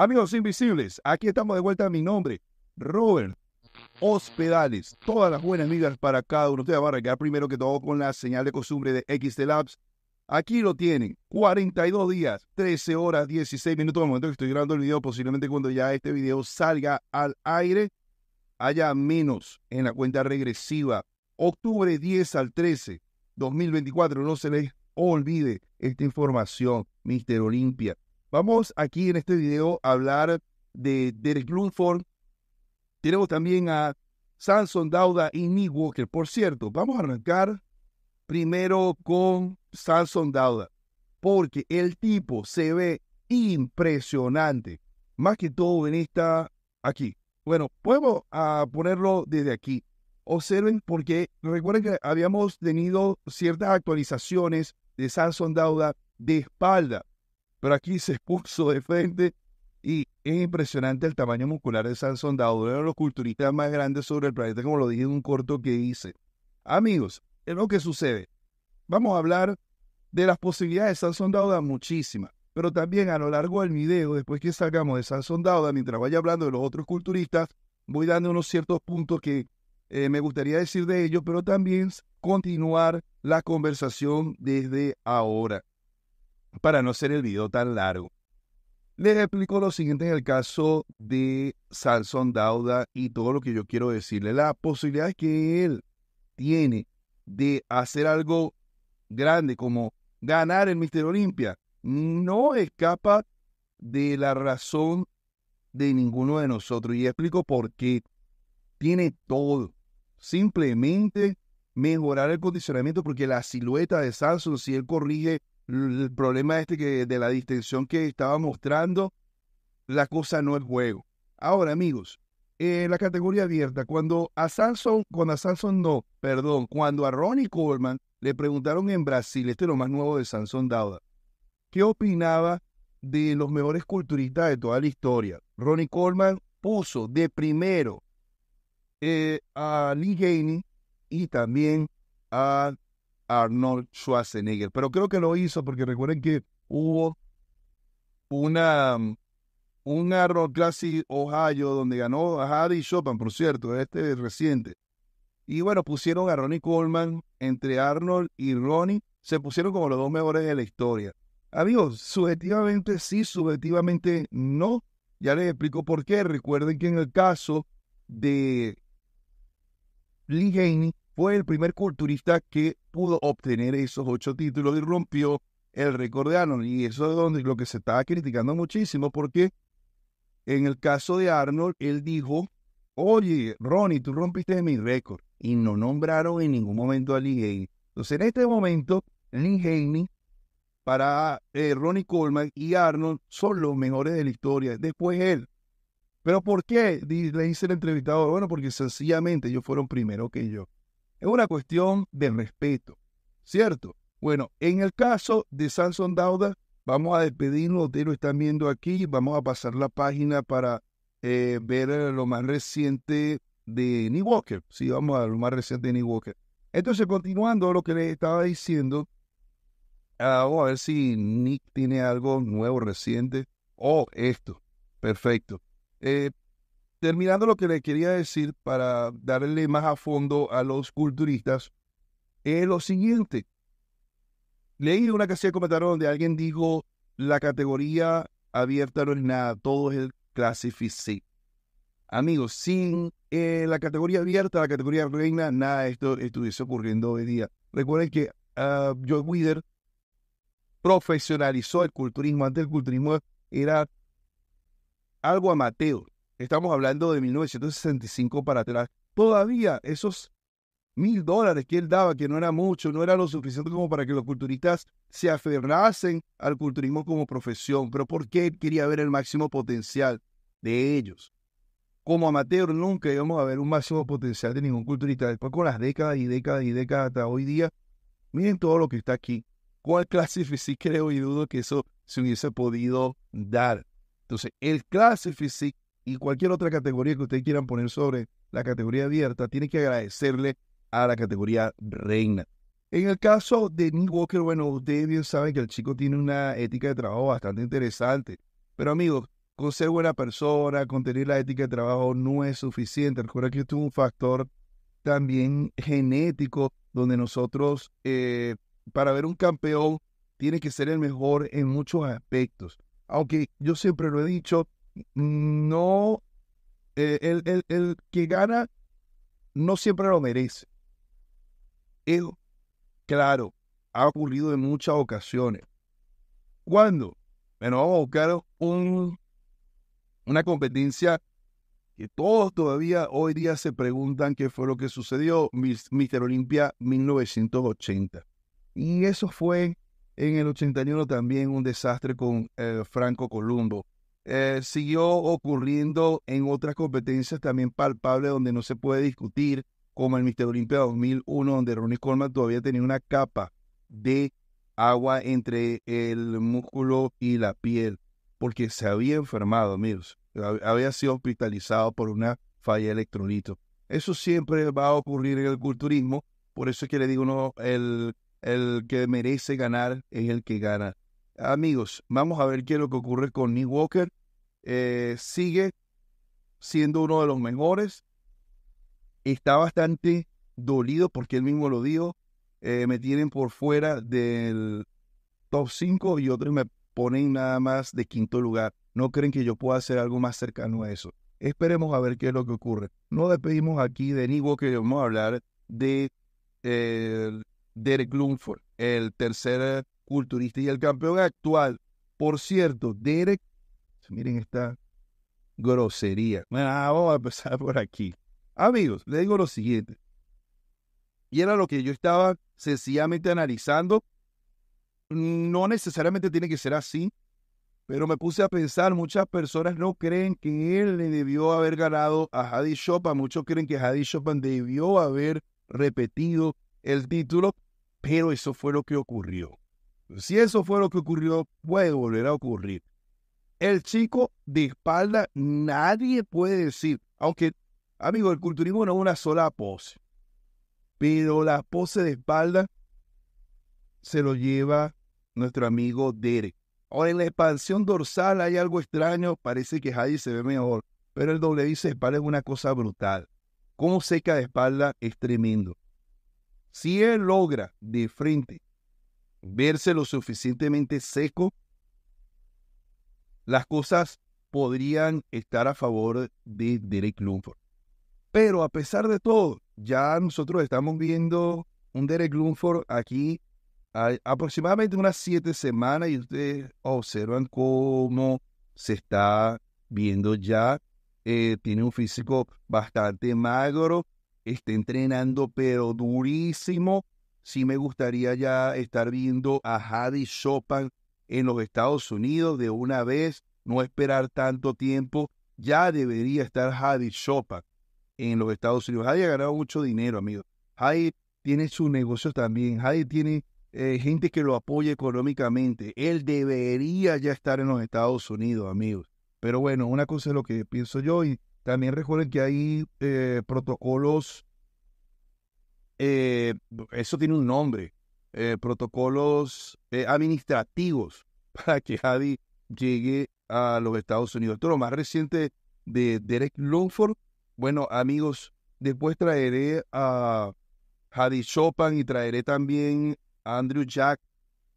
Amigos invisibles, aquí estamos de vuelta mi nombre, Robert Hospedales. Todas las buenas migas para cada uno. Ustedes van a arrancar primero que todo con la señal de costumbre de XT Labs. Aquí lo tienen, 42 días, 13 horas, 16 minutos. Al momento que estoy grabando el video, posiblemente cuando ya este video salga al aire, haya menos en la cuenta regresiva. Octubre 10 al 13, 2024. No se les olvide esta información, Mr. Olimpia. Vamos aquí en este video a hablar de Derek Bloomford. Tenemos también a Samson Dauda y Nick Walker. Por cierto, vamos a arrancar primero con Samson Dauda, porque el tipo se ve impresionante, más que todo en esta aquí. Bueno, podemos ah, ponerlo desde aquí. Observen porque recuerden que habíamos tenido ciertas actualizaciones de Samson Dauda de espalda pero aquí se expuso de frente y es impresionante el tamaño muscular de Samson Dauda, uno de los culturistas más grandes sobre el planeta, como lo dije en un corto que hice. Amigos, es lo que sucede. Vamos a hablar de las posibilidades de Samson Dauda muchísimas, pero también a lo largo del video, después que salgamos de Samson Dauda, mientras vaya hablando de los otros culturistas, voy dando unos ciertos puntos que eh, me gustaría decir de ellos, pero también continuar la conversación desde ahora para no hacer el video tan largo. Les explico lo siguiente en el caso de Salson Dauda y todo lo que yo quiero decirle. La posibilidad que él tiene de hacer algo grande como ganar el Mister Olimpia no escapa de la razón de ninguno de nosotros. Y explico por qué. Tiene todo. Simplemente mejorar el condicionamiento porque la silueta de Salson, si él corrige el problema este que de la distensión que estaba mostrando, la cosa no es juego. Ahora, amigos, en eh, la categoría abierta, cuando a Samson, cuando a Samson no, perdón, cuando a Ronnie Coleman le preguntaron en Brasil, este es lo más nuevo de Samson Dauda, ¿qué opinaba de los mejores culturistas de toda la historia? Ronnie Coleman puso de primero eh, a Lee Haney y también a Arnold Schwarzenegger. Pero creo que lo hizo porque recuerden que hubo una mm, un Arnold Classic Ohio donde ganó a Harry Chopin, por cierto, este reciente. Y bueno, pusieron a Ronnie Coleman entre Arnold y Ronnie, se pusieron como los dos mejores de la historia. Amigos, subjetivamente sí, subjetivamente no. Ya les explico por qué. Recuerden que en el caso de Lee Haney, fue el primer culturista que pudo obtener esos ocho títulos y rompió el récord de Arnold. Y eso es donde lo que se estaba criticando muchísimo, porque en el caso de Arnold, él dijo, oye, Ronnie, tú rompiste mi récord. Y no nombraron en ningún momento a Lee Haney. Entonces, en este momento, Lee Haney, para eh, Ronnie Coleman y Arnold, son los mejores de la historia. Después él. ¿Pero por qué? Le dice el entrevistador. Bueno, porque sencillamente ellos fueron primero que yo. Es una cuestión de respeto, ¿cierto? Bueno, en el caso de Samson Dauda, vamos a despedirnos, de lo están viendo aquí, vamos a pasar la página para eh, ver eh, lo más reciente de Nick Walker. Sí, vamos a ver lo más reciente de Nick Walker. Entonces, continuando lo que les estaba diciendo, ah, vamos a ver si Nick tiene algo nuevo reciente. Oh, esto. Perfecto. Eh, terminando lo que le quería decir para darle más a fondo a los culturistas, es eh, lo siguiente. Leí una casilla de comentarios donde alguien dijo, la categoría abierta no es nada, todo es el Amigos, sin eh, la categoría abierta, la categoría reina, nada de esto estuviese ocurriendo hoy día. Recuerden que ah, Joe Wither profesionalizó el culturismo. Antes el culturismo era algo amateur. Estamos hablando de 1965 para atrás. Todavía esos mil dólares que él daba, que no era mucho, no era lo suficiente como para que los culturistas se aferrasen al culturismo como profesión, pero porque él quería ver el máximo potencial de ellos. Como amateur nunca íbamos a ver un máximo potencial de ningún culturista. Después con las décadas y décadas y décadas hasta hoy día, miren todo lo que está aquí. ¿Cuál clase creo y dudo que eso se hubiese podido dar? Entonces, el clase y cualquier otra categoría que ustedes quieran poner sobre la categoría abierta, tiene que agradecerle a la categoría reina. En el caso de Nick Walker, bueno, ustedes bien saben que el chico tiene una ética de trabajo bastante interesante. Pero amigos, con ser buena persona, con tener la ética de trabajo no es suficiente. Recuerda que esto es un factor también genético donde nosotros, eh, para ver un campeón, tiene que ser el mejor en muchos aspectos. Aunque yo siempre lo he dicho, no, eh, el, que gana no siempre lo merece. Eso, claro, ha ocurrido en muchas ocasiones. ¿Cuándo? Bueno, vamos a buscar un, una competencia que todos todavía hoy día se preguntan qué fue lo que sucedió, Mister Olimpia 1980. Y eso fue en el 81 también un desastre con eh, Franco Columbo. Eh, siguió ocurriendo en otras competencias también palpables donde no se puede discutir, como el Mister Olimpia 2001, donde Ronnie Coleman todavía tenía una capa de agua entre el músculo y la piel, porque se había enfermado, amigos. Había sido hospitalizado por una falla de electrolito. Eso siempre va a ocurrir en el culturismo, por eso es que le digo, no, el, el que merece ganar es el que gana. Amigos, vamos a ver qué es lo que ocurre con Nick Walker. Eh, sigue siendo uno de los mejores. Está bastante dolido porque él mismo lo dijo. Eh, me tienen por fuera del top 5 y otros me ponen nada más de quinto lugar. No creen que yo pueda hacer algo más cercano a eso. Esperemos a ver qué es lo que ocurre. No despedimos aquí de Nick que vamos a hablar de eh, Derek Lundford el tercer culturista y el campeón actual. Por cierto, Derek Miren esta grosería. Ah, vamos a empezar por aquí. Amigos, les digo lo siguiente. Y era lo que yo estaba sencillamente analizando. No necesariamente tiene que ser así, pero me puse a pensar, muchas personas no creen que él le debió haber ganado a Hadi Chopin, muchos creen que Hadi Chopin debió haber repetido el título, pero eso fue lo que ocurrió. Si eso fue lo que ocurrió, puede volver a ocurrir. El chico de espalda, nadie puede decir, aunque, amigo, el culturismo no es una sola pose, pero la pose de espalda se lo lleva nuestro amigo Derek. Ahora, en la expansión dorsal hay algo extraño, parece que Heidi se ve mejor, pero el doble de espalda es una cosa brutal. como seca de espalda es tremendo. Si él logra de frente verse lo suficientemente seco, las cosas podrían estar a favor de Derek Lumford. Pero a pesar de todo, ya nosotros estamos viendo un Derek Lumford aquí aproximadamente unas siete semanas y ustedes observan cómo se está viendo ya. Eh, tiene un físico bastante magro, está entrenando pero durísimo. Sí me gustaría ya estar viendo a Hadi Chopin en los Estados Unidos de una vez no esperar tanto tiempo. Ya debería estar Javi Shopak en los Estados Unidos. Javi ha ganado mucho dinero, amigos. Javi tiene su negocio también. Javi tiene eh, gente que lo apoya económicamente. Él debería ya estar en los Estados Unidos, amigos. Pero bueno, una cosa es lo que pienso yo y también recuerden que hay eh, protocolos, eh, eso tiene un nombre, protocolos administrativos para que Javi llegué a los Estados Unidos. Esto es lo más reciente de Derek Longford. Bueno, amigos, después traeré a Hadi Chopin y traeré también a Andrew Jack,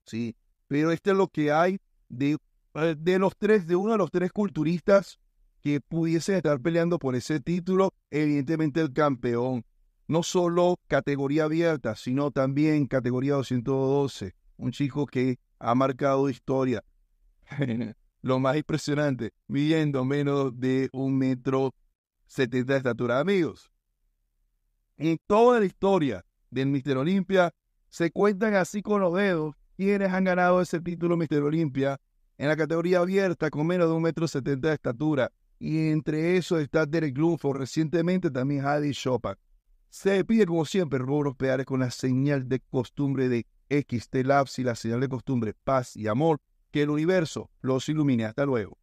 ¿sí? Pero este es lo que hay de, eh, de los tres, de uno de los tres culturistas que pudiesen estar peleando por ese título, evidentemente el campeón. No solo categoría abierta, sino también categoría 212. Un chico que ha marcado historia. Lo más impresionante, midiendo menos de un metro setenta de estatura. Amigos, en toda la historia del Mister Olimpia se cuentan así con los dedos quienes han ganado ese título Mister Olimpia en la categoría abierta con menos de un metro setenta de estatura. Y entre esos está Derek Lufo, recientemente también Hadi Chopin. Se pide, como siempre Rubros Peares con la señal de costumbre de XT Labs y la señal de costumbre Paz y Amor que el universo los ilumine. Hasta luego.